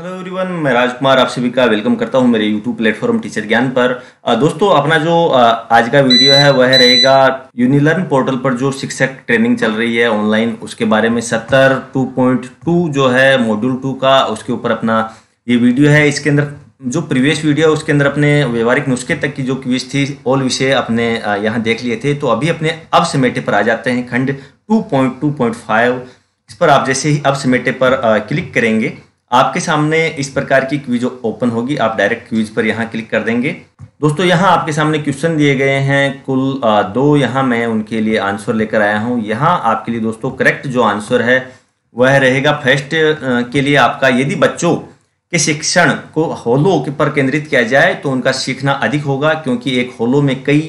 hello everyone मैं राजकुमार आप सभी का वेलकम करता हूं मेरे यूट्यूब प्लेटफॉर्म टीचर ज्ञान पर दोस्तों अपना जो आज का वीडियो है वह रहेगा यूनिलर्न पोर्टल पर जो शिक्षक ट्रेनिंग चल रही है ऑनलाइन उसके बारे में सत्तर टू पॉइंट टू जो है मॉड्यूल टू का उसके ऊपर अपना ये वीडियो है इसके अंदर जो प्रीवियस वीडियो है उसके अंदर अपने व्यवहारिक नुस्खे तक की जो क्विज थी ऑल विषय अपने यहाँ देख लिए थे तो अभी अपने अब समेटे पर आ जाते हैं खंड two point two point five इस पर आप जैसे ही अब समेटे पर क्लिक करेंगे आपके सामने इस प्रकार की क्विज ओपन होगी आप डायरेक्ट क्विज पर यहाँ क्लिक कर देंगे दोस्तों यहाँ आपके सामने क्वेश्चन दिए गए हैं कुल दो यहाँ मैं उनके लिए आंसर लेकर आया हूँ यहाँ आपके लिए दोस्तों करेक्ट जो आंसर है वह रहेगा फर्स्ट के लिए आपका यदि बच्चों के शिक्षण को होलो के पर केंद्रित किया जाए तो उनका सीखना अधिक होगा क्योंकि एक होलो में कई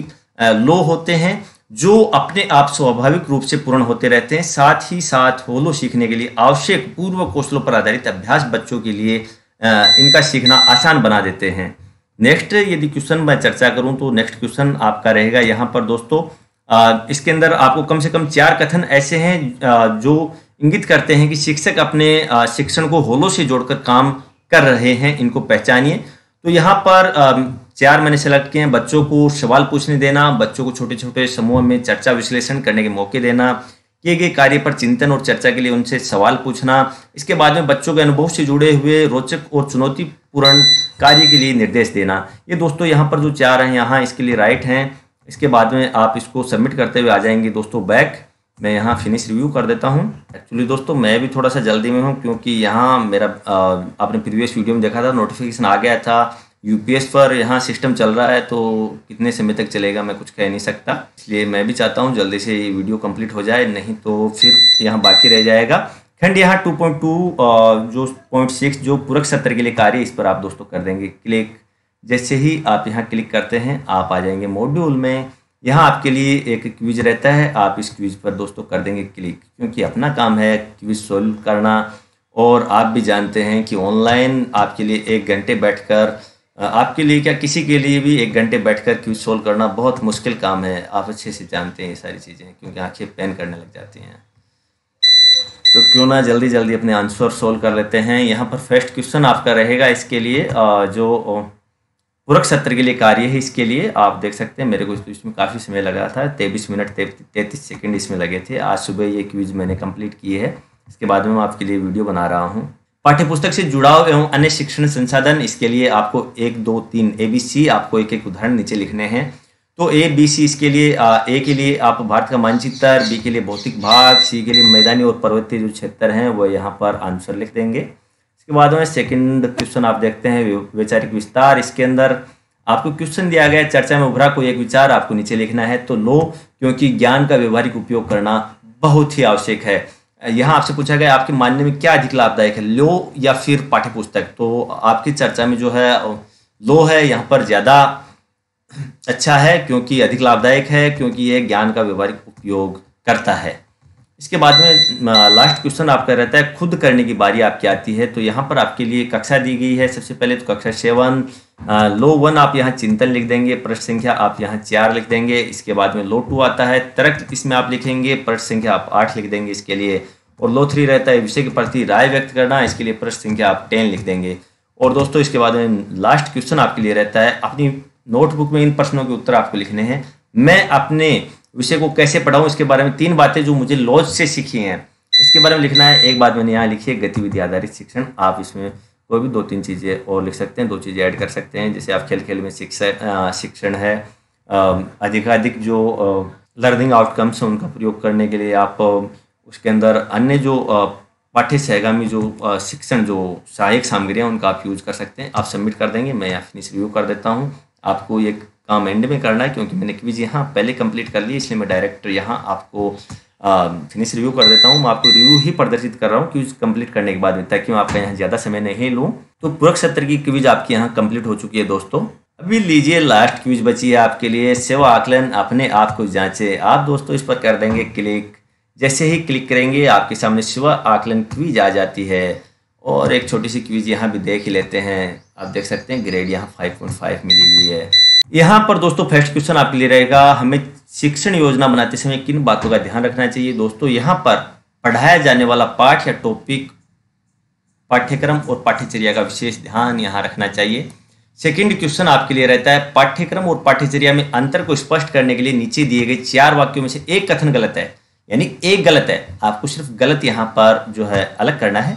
लो होते हैं जो अपने आप स्वाभाविक रूप से पूर्ण होते रहते हैं साथ ही साथ होलो सीखने के लिए आवश्यक पूर्व कौशलों पर आधारित अभ्यास बच्चों के लिए इनका सीखना आसान बना देते हैं नेक्स्ट यदि क्वेश्चन मैं चर्चा करूं तो नेक्स्ट क्वेश्चन आपका रहेगा यहाँ पर दोस्तों इसके अंदर आपको कम से कम चार कथन ऐसे हैं जो इंगित करते हैं कि शिक्षक अपने शिक्षण को होलो से जोड़कर काम कर रहे हैं इनको पहचानिए तो यहाँ पर चार मैंने सेलेक्ट किए हैं बच्चों को सवाल पूछने देना बच्चों को छोटे छोटे समूह में चर्चा विश्लेषण करने के मौके देना किए गए कार्य पर चिंतन और चर्चा के लिए उनसे सवाल पूछना इसके बाद में बच्चों के अनुभव से जुड़े हुए रोचक और चुनौतीपूर्ण कार्य के लिए निर्देश देना ये दोस्तों यहाँ पर जो चार हैं यहाँ इसके लिए राइट हैं इसके बाद में आप इसको सबमिट करते हुए आ जाएंगे दोस्तों बैक मैं यहाँ फिनिश रिव्यू कर देता हूँ एक्चुअली दोस्तों मैं भी थोड़ा सा जल्दी में हूँ क्योंकि यहाँ मेरा आपने प्रीवियस वीडियो में देखा था नोटिफिकेशन आ गया था यू पर यहाँ सिस्टम चल रहा है तो कितने समय तक चलेगा मैं कुछ कह नहीं सकता इसलिए मैं भी चाहता हूँ जल्दी से ये वीडियो कंप्लीट हो जाए नहीं तो फिर यहाँ बाकी रह जाएगा खंड यहाँ 2.2 जो पॉइंट सिक्स जो पूरक सत्र के लिए कार्य इस पर आप दोस्तों कर देंगे क्लिक जैसे ही आप यहाँ क्लिक करते हैं आप आ जाएंगे मॉड्यूल में यहाँ आपके लिए एक क्विज रहता है आप इस क्विज पर दोस्तों कर देंगे क्लिक क्योंकि अपना काम है क्विज सोल्व करना और आप भी जानते हैं कि ऑनलाइन आपके लिए एक घंटे बैठकर आपके लिए क्या किसी के लिए भी एक घंटे बैठकर कर क्यूज सोल्व करना बहुत मुश्किल काम है आप अच्छे से जानते हैं ये सारी चीज़ें क्योंकि आंखें पेन करने लग जाती हैं तो क्यों ना जल्दी जल्दी अपने आंसर सोल्व कर लेते हैं यहाँ पर फर्स्ट क्वेश्चन आपका रहेगा इसके लिए जो पूरक सत्र के लिए कार्य है इसके लिए आप देख सकते हैं मेरे को इसमें काफ़ी समय लगा था तेईस मिनट तैतीस सेकेंड इसमें लगे थे आज सुबह ये क्यूज मैंने कंप्लीट की है इसके बाद में मैं आपके लिए वीडियो बना रहा हूँ पाठ्यपुस्तक से जुड़ाव एवं अन्य शिक्षण संसाधन इसके लिए आपको एक दो तीन ए बी सी आपको एक एक उदाहरण नीचे लिखने हैं तो ए बी सी इसके लिए ए के लिए आप भारत का मानचित्र बी के लिए भौतिक भाग सी के लिए मैदानी और पर्वतीय जो क्षेत्र हैं वो यहाँ पर आंसर लिख देंगे इसके बाद में सेकेंड क्वेश्चन आप देखते हैं वैचारिक विस्तार इसके अंदर आपको क्वेश्चन दिया गया चर्चा में उभरा कोई एक विचार आपको नीचे लिखना है तो लो क्योंकि ज्ञान का व्यवहारिक उपयोग करना बहुत ही आवश्यक है यहाँ आपसे पूछा गया आपके मानने में क्या अधिक लाभदायक है लो या फिर पाठ्य पुस्तक तो आपकी चर्चा में जो है लो है यहाँ पर ज़्यादा अच्छा है क्योंकि अधिक लाभदायक है क्योंकि ये ज्ञान का व्यवहारिक उपयोग करता है इसके बाद में लास्ट क्वेश्चन आपका रहता है खुद करने की बारी आपकी आती है तो यहाँ पर आपके लिए कक्षा दी गई है सबसे पहले तो कक्षा सेवन लो वन आप यहाँ चिंतन लिख देंगे प्रश्न संख्या आप यहाँ चार लिख देंगे इसके बाद में लो टू आता है तर्क इसमें आप लिखेंगे प्रश्न संख्या आप आठ लिख देंगे इसके लिए और लो थ्री रहता है विषय के प्रति राय व्यक्त करना इसके लिए प्रश्न संख्या आप टेन लिख देंगे और दोस्तों इसके बाद में लास्ट क्वेश्चन आपके लिए रहता है अपनी नोटबुक में इन प्रश्नों के उत्तर आपको लिखने हैं मैं अपने विषय को कैसे पढ़ाऊँ इसके बारे में तीन बातें जो मुझे लॉज से सीखी हैं इसके बारे में लिखना है एक बात मैंने यहाँ लिखी है गतिविधि आधारित शिक्षण आप इसमें कोई भी दो तीन चीज़ें और लिख सकते हैं दो चीज़ें ऐड कर सकते हैं जैसे आप खेल खेल में शिक्षा शिक्षण है अधिकाधिक जो लर्निंग आउटकम्स हैं उनका प्रयोग करने के लिए आप उसके अंदर अन्य जो पाठ्य सहगामी जो शिक्षण जो सहायक सामग्री हैं उनका आप यूज कर सकते हैं आप सबमिट कर देंगे मैं यहाँ फिनिश रिव्यू कर देता हूँ आपको एक काम एंड में करना है क्योंकि मैंने क्विज यहाँ पहले कंप्लीट कर ली इसलिए मैं डायरेक्ट यहाँ आपको फिनिश रिव्यू कर देता हूँ मैं आपको रिव्यू ही प्रदर्शित कर रहा हूँ क्विज कंप्लीट करने के बाद में ताकि मैं आपका यहाँ ज़्यादा समय नहीं लूँ तो पूरक सत्र की क्विज आपके यहाँ कंप्लीट हो चुकी है दोस्तों अभी लीजिए लास्ट क्विज बची है आपके लिए सेवा आकलन अपने आप को जाँचे आप दोस्तों इस पर कर देंगे क्लिक जैसे ही क्लिक करेंगे आपके सामने सेवा आकलन क्विज आ जाती है और एक छोटी सी क्विज यहाँ भी देख ही लेते हैं आप देख सकते हैं ग्रेड यहाँ 5.5 मिली हुई है यहाँ पर दोस्तों फर्स्ट क्वेश्चन आपके लिए रहेगा हमें शिक्षण योजना बनाते समय किन बातों का ध्यान रखना चाहिए दोस्तों यहाँ पर पढ़ाया जाने वाला पाठ या टॉपिक पाठ्यक्रम और पाठ्यचर्या का विशेष ध्यान यहाँ रखना चाहिए सेकंड क्वेश्चन आपके लिए रहता है पाठ्यक्रम और पाठ्यचर्या में अंतर को स्पष्ट करने के लिए नीचे दिए गए चार वाक्यों में से एक कथन गलत है यानी एक गलत है आपको सिर्फ गलत यहाँ पर जो है अलग करना है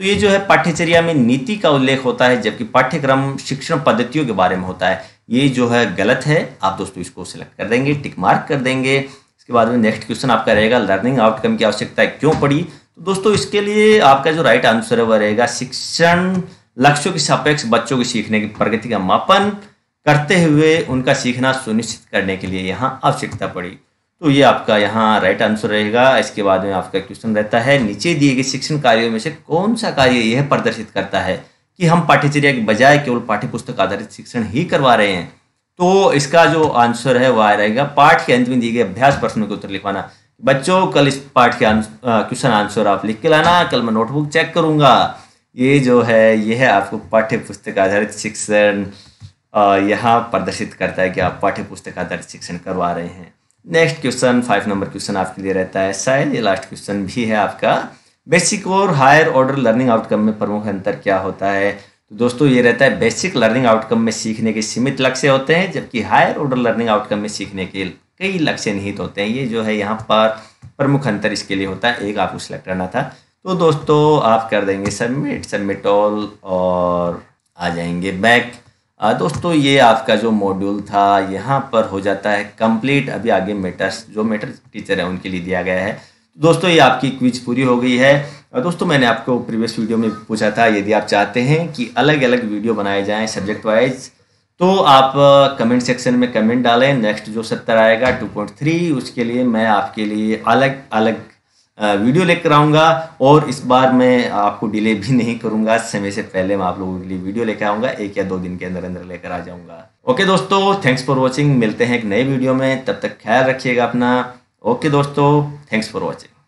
तो ये जो है पाठ्यचर्या में नीति का उल्लेख होता है जबकि पाठ्यक्रम शिक्षण पद्धतियों के बारे में होता है ये जो है गलत है आप दोस्तों इसको सिलेक्ट कर देंगे टिक मार्क कर देंगे इसके बाद में नेक्स्ट क्वेश्चन आपका रहेगा लर्निंग आउटकम की आवश्यकता क्यों पड़ी तो दोस्तों इसके लिए आपका जो राइट आंसर है वह रहेगा शिक्षण लक्ष्यों के सापेक्ष बच्चों के सीखने की प्रगति का मापन करते हुए उनका सीखना सुनिश्चित करने के लिए यहाँ आवश्यकता पड़ी तो ये आपका यहाँ राइट आंसर रहेगा इसके बाद में आपका क्वेश्चन रहता है नीचे दिए गए शिक्षण कार्यों में से कौन सा कार्य यह प्रदर्शित करता है कि हम पाठ्यचर्या के बजाय केवल पाठ्यपुस्तक आधारित शिक्षण ही करवा रहे हैं तो इसका जो आंसर है वह रहेगा पाठ के अंत में दिए गए अभ्यास प्रश्नों के उत्तर लिखवाना बच्चों कल इस पाठ के क्वेश्चन आंसर आप लिख के लाना कल मैं नोटबुक चेक करूंगा ये जो है ये है आपको पाठ्य पुस्तक आधारित शिक्षण यहाँ प्रदर्शित करता है कि आप पाठ्य पुस्तक आधारित शिक्षण करवा रहे हैं next question five number question आपके लिए रहता है शायद ये लास्ट क्वेश्चन भी है आपका बेसिक और हायर ऑर्डर लर्निंग आउटकम में प्रमुख अंतर क्या होता है तो दोस्तों ये रहता है बेसिक लर्निंग आउटकम में सीखने के सीमित लक्ष्य होते हैं जबकि हायर ऑर्डर लर्निंग आउटकम में सीखने के कई लक्ष्य निहित होते हैं ये जो है यहाँ पर प्रमुख अंतर इसके लिए होता है एक आपको सेलेक्ट करना था तो दोस्तों आप कर देंगे सबमिट सबमिट ऑल और आ जाएंगे बैक दोस्तों ये आपका जो मॉड्यूल था यहाँ पर हो जाता है कंप्लीट अभी आगे मेटर्स जो मेटर टीचर है उनके लिए दिया गया है दोस्तों ये आपकी क्विज पूरी हो गई है दोस्तों मैंने आपको प्रीवियस वीडियो में पूछा था यदि आप चाहते हैं कि अलग अलग वीडियो बनाए जाएं सब्जेक्ट वाइज तो आप कमेंट सेक्शन में कमेंट डालें नेक्स्ट जो सत्तर आएगा 2.3 उसके लिए मैं आपके लिए अलग अलग वीडियो लेकर आऊँगा और इस बार मैं आपको डिले भी नहीं करूँगा समय से पहले मैं आप लोगों के लिए वीडियो लेकर आऊँगा एक या दो दिन के अंदर अंदर लेकर आ जाऊँगा ओके दोस्तों थैंक्स फॉर वॉचिंग मिलते हैं एक नए वीडियो में तब तक ख्याल रखिएगा अपना ओके दोस्तों थैंक्स फॉर वॉचिंग